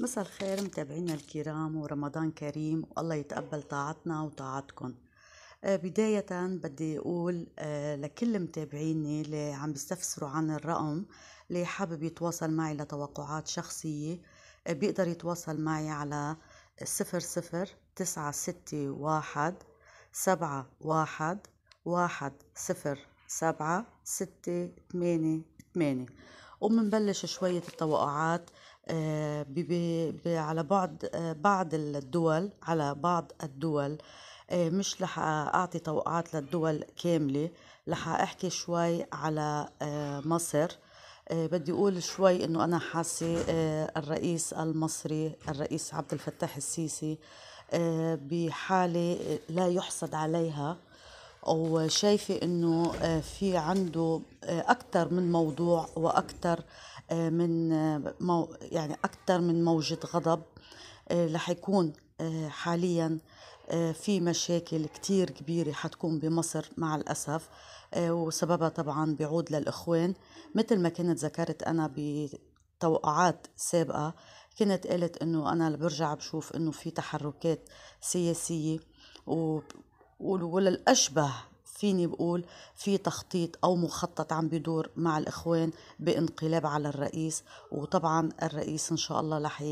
مساء الخير متابعينا الكرام ورمضان كريم والله يتقبل طاعتنا وطاعتكم آه، بداية بدي أقول آه، لكل متابعيني اللي عم بيستفسروا عن الرقم اللي حابب يتواصل معي لتوقعات شخصية آه، بيقدر يتواصل معي على صفر صفر تسعة ستة واحد سبعة واحد واحد صفر سبعة ستة ثمانية ثمانية وبنبلش شوية التوقعات آه، على بعد آه، بعض الدول على بعض الدول آه، مش رح أعطي توقعات للدول كاملة رح أحكي شوي على مصر بدي أقول شوي إنه أنا حاسة الرئيس المصري الرئيس عبد الفتاح السيسي بحالة لا يحسد عليها وشايفة انه آه، في عنده آه، أكثر من موضوع وأكثر آه، من مو يعني أكثر من موجة غضب رح يكون حاليا في مشاكل كتير كبيرة حتكون بمصر مع الأسف وسببها طبعا بيعود للإخوان مثل ما كنت ذكرت أنا بتوقعات سابقة كنت قلت انه انا برجع بشوف انه في تحركات سياسيه ولا الأشبه فيني بقول في تخطيط أو مخطط عم بدور مع الإخوان بانقلاب على الرئيس وطبعا الرئيس إن شاء الله رح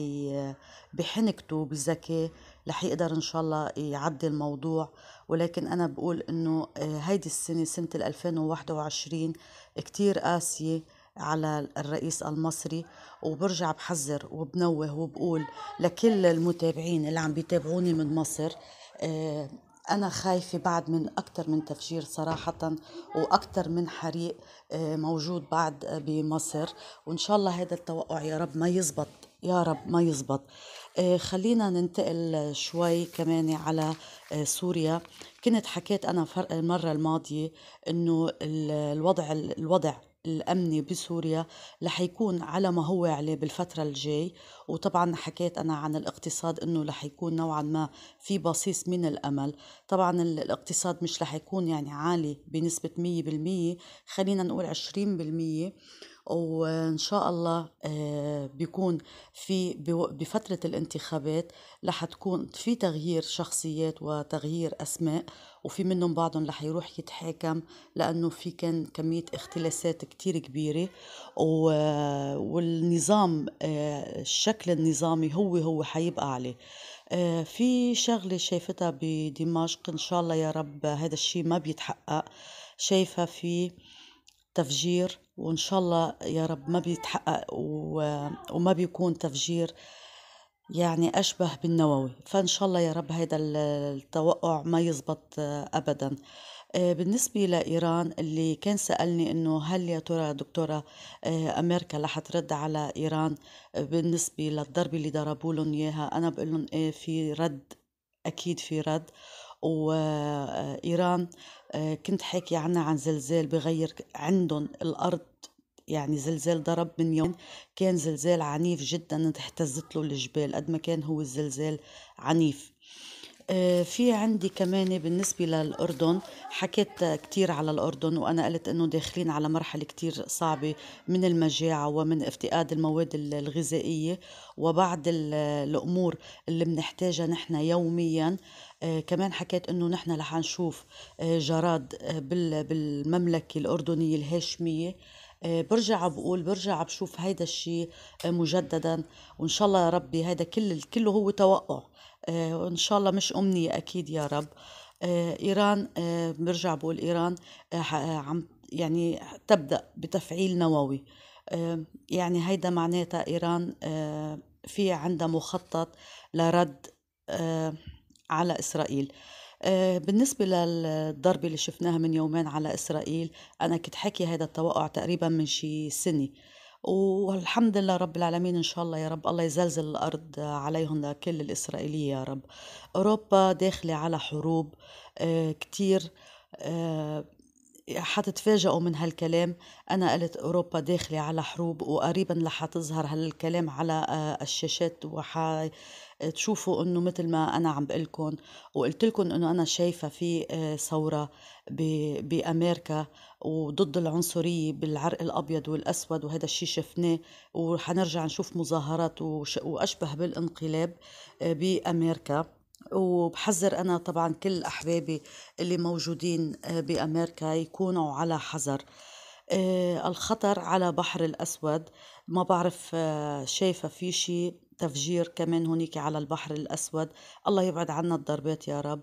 بحنكته بذكاء رح يقدر إن شاء الله يعدي الموضوع ولكن أنا بقول إنه آه، هيدي السنة سنة 2021 كتير قاسية على الرئيس المصري وبرجع بحذر وبنوه وبقول لكل المتابعين اللي عم بيتابعوني من مصر آه، أنا خايفة بعد من أكثر من تفجير صراحة وأكثر من حريق آه، موجود بعد آه، بمصر وإن شاء الله هذا التوقع يا رب ما يزبط يا رب ما يزبط آه، خلينا ننتقل شوي كمان على سوريا كنت حكيت أنا المرة الماضية أنه الوضع الوضع الأمني بسوريا رح يكون على ما هو عليه بالفترة الجاي وطبعا حكيت أنا عن الاقتصاد أنه رح يكون نوعا ما في بصيص من الأمل طبعا الاقتصاد مش رح يكون يعني عالي بنسبة 100% خلينا نقول 20% بالمية وان شاء الله آه، بيكون في بفتره الانتخابات رح تكون في تغيير شخصيات وتغيير اسماء وفي منهم بعضهم رح يروح يتحاكم لانه في كان كميه اختلاسات كتير كبيره والنظام آه، الشكل النظامي هو هو حيبقى عليه آه، في شغله شايفتها بدمشق ان شاء الله يا رب هذا الشيء ما بيتحقق شايفه في تفجير وإن شاء الله يا رب ما بيتحقق وما بيكون تفجير يعني أشبه بالنووي فإن شاء الله يا رب هذا التوقع ما يزبط أبدا آه، بالنسبة لإيران اللي كان سألني إنه هل يا ترى دكتورة آه، أمريكا رح ترد على إيران بالنسبة للضربة اللي ضربوا لهم إياها أنا بقول لهم إيه في رد أكيد في رد وإيران آه، كنت حكي عنها عن زلزال بغير عندهم الأرض يعني زلزال ضرب من يوم كان زلزال عنيف جدا اهتزت له الجبال قد ما كان هو الزلزال عنيف آه، في عندي كمان بالنسبة للأردن حكيت كتير على الأردن وأنا قلت أنه داخلين على مرحلة كتير صعبة من المجاعة ومن افتقاد المواد الغذائية وبعض الأمور اللي بنحتاجها نحن يومياً آه، كمان حكيت انه نحن رح نشوف آه، جراد بالمملكه الاردنيه الهاشميه آه، برجع بقول برجع بشوف هيدا الشيء آه، مجددا وان شاء الله يا ربي هيدا كل كله هو توقع آه، وان شاء الله مش امنيه اكيد يا رب ايران برجع بقول ايران عم يعني تبدا بتفعيل نووي يعني هيدا معناتها ايران في عندها مخطط لرد على اسرائيل آه، بالنسبة للضربة اللي شفناها من يومين على إسرائيل أنا كنت حكي هذا التوقع تقريبا من شي سنة والحمد لله رب العالمين إن شاء الله يا رب الله يزلزل الأرض عليهم لكل الإسرائيلية يا رب أوروبا داخلة على حروب آه، كتير آه، حتتفاجئوا من هالكلام أنا قلت أوروبا داخلة على حروب وقريبا رح تظهر هالكلام على آه، الشاشات وح تشوفوا انه مثل ما انا عم لكم وقلت لكم انه انا شايفه في آه، ثوره بامريكا وضد العنصريه بالعرق الابيض والاسود وهذا الشيء شفناه وحنرجع نشوف مظاهرات واشبه بالانقلاب آه، بامريكا وبحذر أنا طبعا كل أحبابي اللي موجودين آه، بأمريكا يكونوا على حذر آه، الخطر على بحر الأسود ما بعرف آه، شايفة في شيء تفجير كمان هنيك على البحر الأسود الله يبعد عنا الضربات يا رب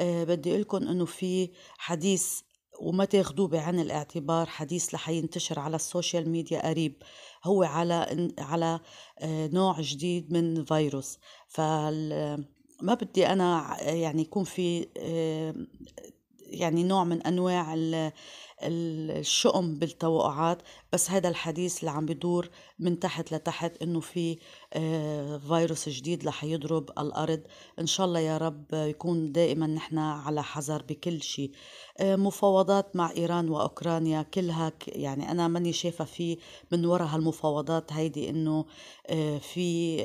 بدي اقول لكم أنه في حديث وما تاخذوه بعين الاعتبار حديث رح ينتشر على السوشيال ميديا قريب هو على على نوع جديد من فيروس فال ما بدي انا يعني يكون في يعني نوع من انواع الشؤم بالتوقعات بس هذا الحديث اللي عم بدور من تحت لتحت انه في آه، فيروس جديد رح يضرب الارض ان شاء الله يا رب يكون دائما نحن على حذر بكل شيء آه، مفاوضات مع ايران واوكرانيا كلها يعني انا ماني شايفه في من وراء هالمفاوضات هيدي انه آه، في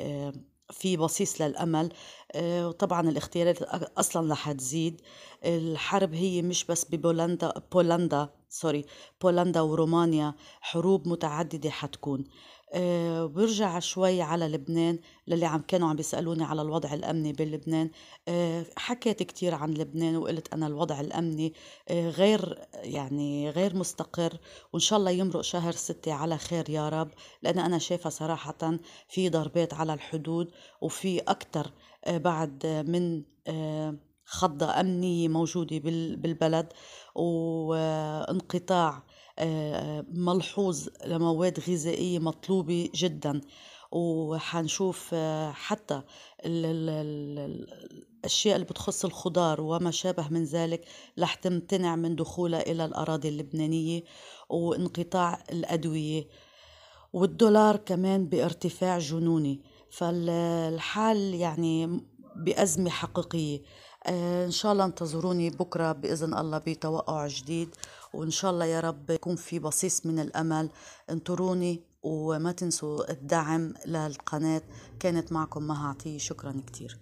في بصيص للأمل آه، وطبعا الاختيارات أصلا رح تزيد الحرب هي مش بس ببولندا بولندا سوري بولندا ورومانيا حروب متعددة حتكون آه، برجع شوي على لبنان للي عم كانوا عم بيسألوني على الوضع الأمني بلبنان آه، حكيت كثير عن لبنان وقلت أنا الوضع الأمني آه، غير يعني غير مستقر وإن شاء الله يمرق شهر ستة على خير يا رب لأن أنا شايفة صراحة في ضربات على الحدود وفي اكثر بعد من خضة أمنية موجودة بالبلد وانقطاع آه، ملحوظ لمواد غذائية مطلوبة جدا وحنشوف آه، حتى الأشياء اللي بتخص الخضار وما شابه من ذلك رح تمتنع من دخولها إلى الأراضي اللبنانية وانقطاع الأدوية والدولار كمان بارتفاع جنوني فالحال يعني بأزمة حقيقية آه، إن شاء الله انتظروني بكرة بإذن الله بتوقع جديد وإن شاء الله يا رب يكون في بصيص من الأمل انطروني وما تنسوا الدعم للقناة كانت معكم مها عطية شكرا كتير